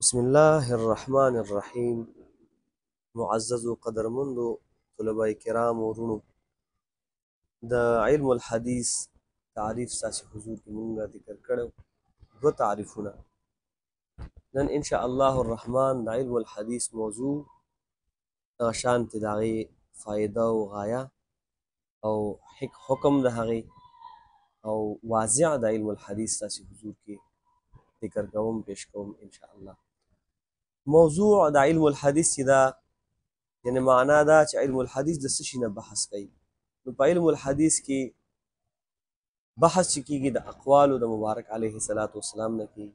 بسم الله الرحمن الرحیم معزز و قدرمندو طلبه کرام ورونو د علم الحدیث تعریف ساسي حضور کې مونږه ذکر کړو دو تعریفونه نن ان شاء الله الرحمن د علم الحدیث موضوع شان تداغي فائدہ او غایا او حک حکم د هغه او واضع د علم الحدیث ساسي حضور کې ذکر کوم پیش کوم ان شاء الله موضوع د علم الحدیث چې دا یعنی معنا دا چې علم الحدیث د څه شي نه بحث کوي نو په علم الحدیث کې بحث کیږي د اقوالو د مبارک علیه الصلاۃ والسلام نه کیږي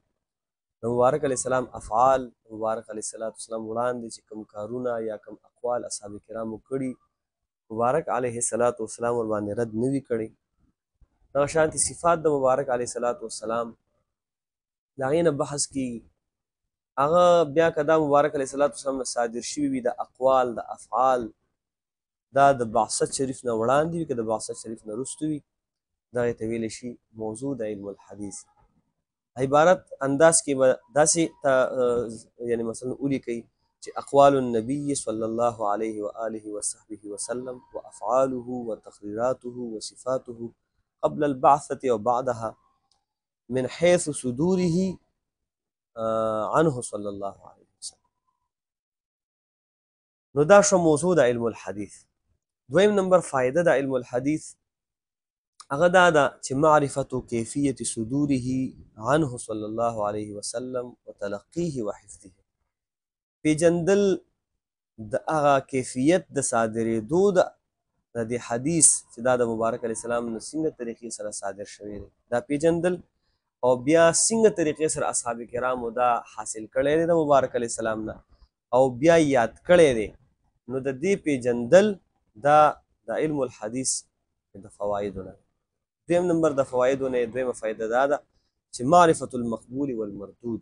د مبارک علیه السلام افعال مبارک علیه الصلاۃ والسلام وړاندې چې کوم کارونه یا کوم اقوال اصحاب کرامو کړي مبارک علیه الصلاۃ والسلام ور باندې رد نوي کړي دا شانتي صفات د مبارک علی صلوات و سلام دا غینه بحث کی هغه بیا که دا مبارک علیه السلام نه صادر شوي وي د اقوال د افعال دا د بعثت شریف نه وړاندې وي که د بعثت شریف نه وروسته وي دغې ته ویلی شي موضوع د علم الحدیث عبارت انداز کې به داسې یعنی مثلا ولیکئ چې اقوال النبي صلى الله عليه وآله وصحبه وسلم وأفعاله وتقريراته وصفاته قبل البعثة وبعدها من حيث صدوره عنه صلی الله علیه وسلم نو دا شو موضوع د علم الحديث دویم نمبر فائدہ د علم الحديث هغه دا ده چې معرفت او کیفیت صدوره عنه صلی الله علیه وسلم وتلقيه وحفظه پیجندل د هغه کیفیت د صادرېدو د د دې حدیث چې دا د مبارک علی السلام نو څنګه طریقې سره صادر شوی دی دا پیجندل او بیا څنګه طریقې سره اصحاب کرامو دا حاصل کړی دی د مبارک علی السلام نه او بیا یاد کړی دی نو د دې پیجندل دا د علم الحدیث د فوایدو نه دویم نمبر د فوایدو نه دویمه فائده دا ده چې معرفت المقبول والمردود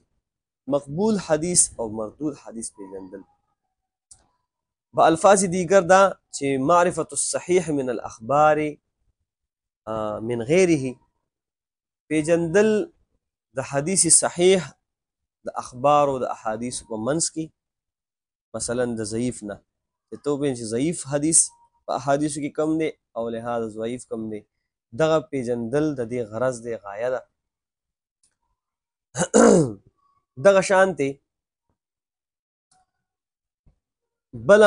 مقبول حدیث او مردود حدیث پیجندل با الفاظ دیگر دا چې معرفت الصحیح من الاخبار من غیره پیجندل د حدیث صحیح د اخبار او د احادیث په منځ کې مثلا د ضعیف نه چې تو به چې ضعیف حدیث په احادیث کې کم دی او لهدا ضعیف کم دی دغه پیجندل د دې غرض دی غایه ده دغه شانتي بل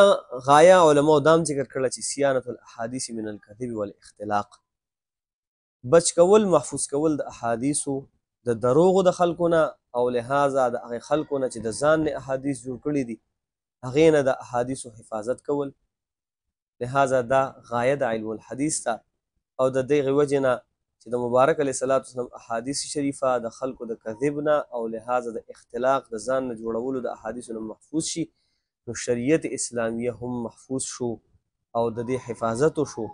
غایه علماء دام ذکر کړل چې سیانه الاحاديث من الكذب والاختلاق بچ کول محفوظ کول د احادیثو د دروغو د خلکو نه او لهذا د هغه خلکو نه چې د ځان نه احادیث جوړ کړي دي هغه نه د احادیثو حفاظت کول لهذا دا غایه د علم الحدیث تا او د دغه وجه نه چې د مبارک علی صلوات والسلام احادیث شریفه د خلکو د کذب نه او لهذا د اختلاق د ځان نه جوړولو د احادیثو نه محفوظ شي نو شریعت اسلامیه هم محفوظ شو او د دې حفاظت شو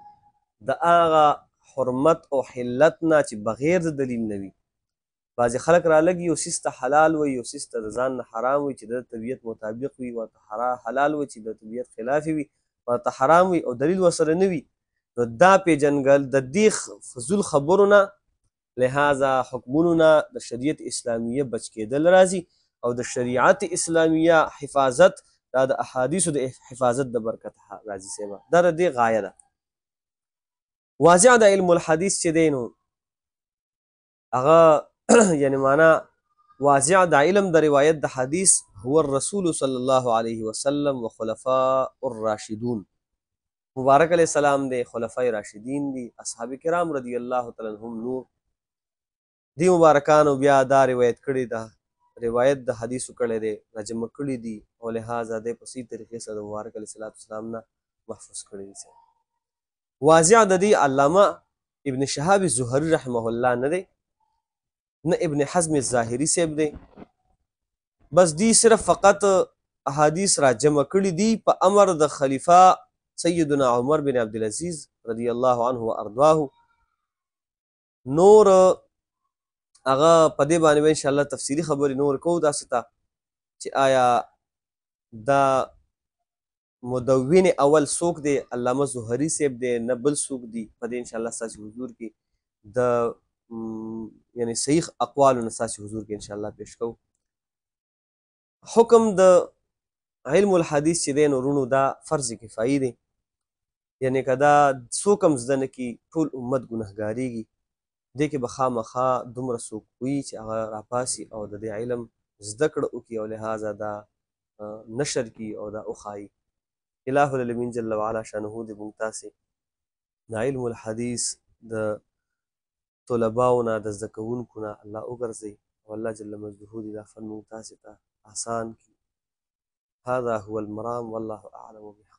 د هغه حرمت او حلت نه چې بغیر د دلیل نه وي بعضی خلک را لګي یو سیس ته حلال وي یو سیس ته د ځان نه حرام وي چې د طبیعت مطابق وي ورته حلال وي چې د طبیعت خلاف وي ورته حرام وي او دلیل ورسره نه وي نو دا پیجنګل د دې فضول خبرو نه لهذا حکمونو نه د شریعت اسلامیه بچ کېدل راځي او د شریعت اسلامیه حفاظت دا د احادیثو د حفاظت د برکت راځي سیما دا د دې غایه ده واضح د علم الحدیث چې دی نو هغه یعنی معنا واضع د علم د روایت د حدیث هو الرسول صلی الله علیه وسلم و خلفاء الراشدون مبارک علیہ السلام دے خلفای راشدین دی اصحاب کرام رضی الله تعالی عنهم نور دی مبارکانو بیا دا روایت کړی دا روایت د حدیثو کړی دی راجم کړی دی او لہذا د پسې طریقې سره مبارک علیہ الصلوۃ والسلام نه محفوظ کړی دی واضع د دې علامه ابن شهاب زهری رحمه الله نه دی نه ابن حزم الظاهری سیب دی بس دی صرف فقط احادیث را جمع کړي دي په امر د خلیفہ سیدنا عمر بن عبد العزيز رضی الله عنه وارضاه نور هغه په دې باندې ان شاء الله تفصیلی خبرې نور کوو دا ستا چې آیا دا مدون اول څوک دی علامه زهری سیب دی نه بل څوک دی په دې ان شاء الله ساج حضور کې د یعنی صحیح اقوال نه ساسي حضور کې ان شاء الله پیش کوو حکم د علم الحدیث چې دین ورونو دا فرض کفایي دی یعنی کدا سو کم زدن کی ټول امت ګناهګاریږي دې کې به خامخا دومره څوک وي چې هغه راپاسي او د دې علم زده کړه وکړي او لهذا دا نشر کی او دا اخایي الہ العالمین جل وعلا شانه دې ممتاسي د علم الحدیث د طلباو نه د زده کوونکو نه الله وګرځي او الله جل مجده دې دا فن موږ تاسې ته آسان کړي هذا هو المرام والله أعلم بها